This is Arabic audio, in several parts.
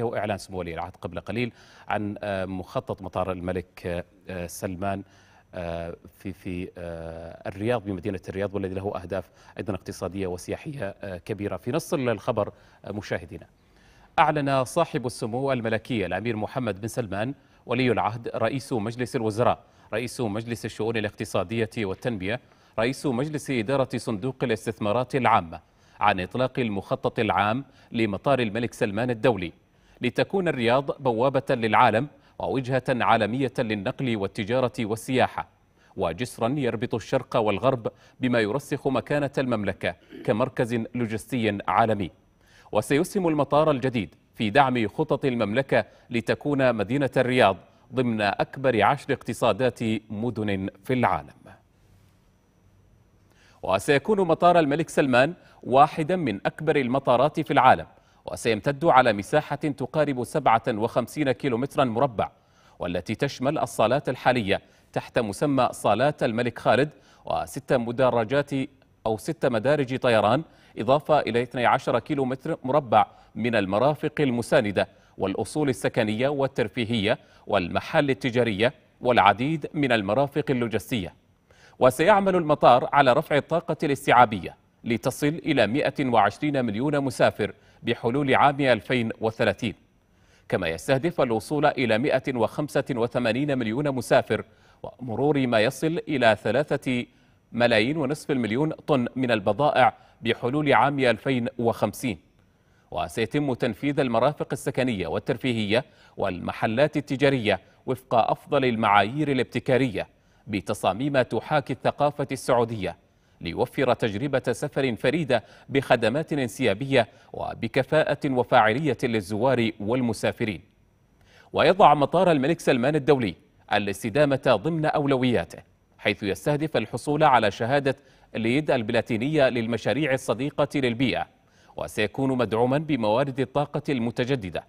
هو إعلان سمو ولي العهد قبل قليل عن آه، مخطط مطار الملك آه، سلمان آه، في في الرياض بمدينة الرياض والذي له أهداف أيضا اقتصادية وسياحية كبيرة في نص الخبر مشاهدينا أعلن صاحب السمو الملكية الأمير محمد بن سلمان ولي العهد رئيس مجلس الوزراء رئيس مجلس الشؤون الاقتصادية والتنمية رئيس مجلس إدارة صندوق الاستثمارات العامة عن إطلاق المخطط العام لمطار الملك سلمان الدولي لتكون الرياض بوابة للعالم ووجهة عالمية للنقل والتجارة والسياحة وجسرا يربط الشرق والغرب بما يرسخ مكانة المملكة كمركز لوجستي عالمي وسيسهم المطار الجديد في دعم خطط المملكة لتكون مدينة الرياض ضمن أكبر عشر اقتصادات مدن في العالم وسيكون مطار الملك سلمان واحدا من أكبر المطارات في العالم وسيمتد على مساحة تقارب 57 كيلومترا مربع والتي تشمل الصالات الحالية تحت مسمى صالات الملك خالد وست مدرجات أو ست مدارج طيران إضافة إلى 12 كيلومتر مربع من المرافق المساندة والأصول السكنية والترفيهية والمحال التجارية والعديد من المرافق اللوجستية وسيعمل المطار على رفع الطاقة الاستيعابية لتصل إلى 120 مليون مسافر بحلول عام 2030 كما يستهدف الوصول إلى 185 مليون مسافر ومرور ما يصل إلى ثلاثة ملايين ونصف المليون طن من البضائع بحلول عام 2050 وسيتم تنفيذ المرافق السكنية والترفيهية والمحلات التجارية وفق أفضل المعايير الابتكارية بتصاميم تحاكي الثقافة السعودية ليوفر تجربة سفر فريدة بخدمات انسيابية وبكفاءة وفاعلية للزوار والمسافرين ويضع مطار الملك سلمان الدولي الاستدامة ضمن أولوياته حيث يستهدف الحصول على شهادة ليد البلاتينية للمشاريع الصديقة للبيئة وسيكون مدعوما بموارد الطاقة المتجددة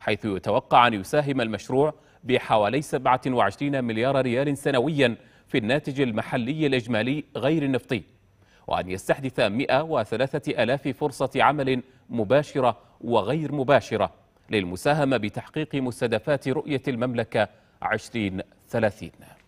حيث يتوقع أن يساهم المشروع بحوالي 27 مليار ريال سنويا في الناتج المحلي الإجمالي غير النفطي وأن يستحدث 103 ألاف فرصة عمل مباشرة وغير مباشرة للمساهمة بتحقيق مستهدفات رؤية المملكة 2030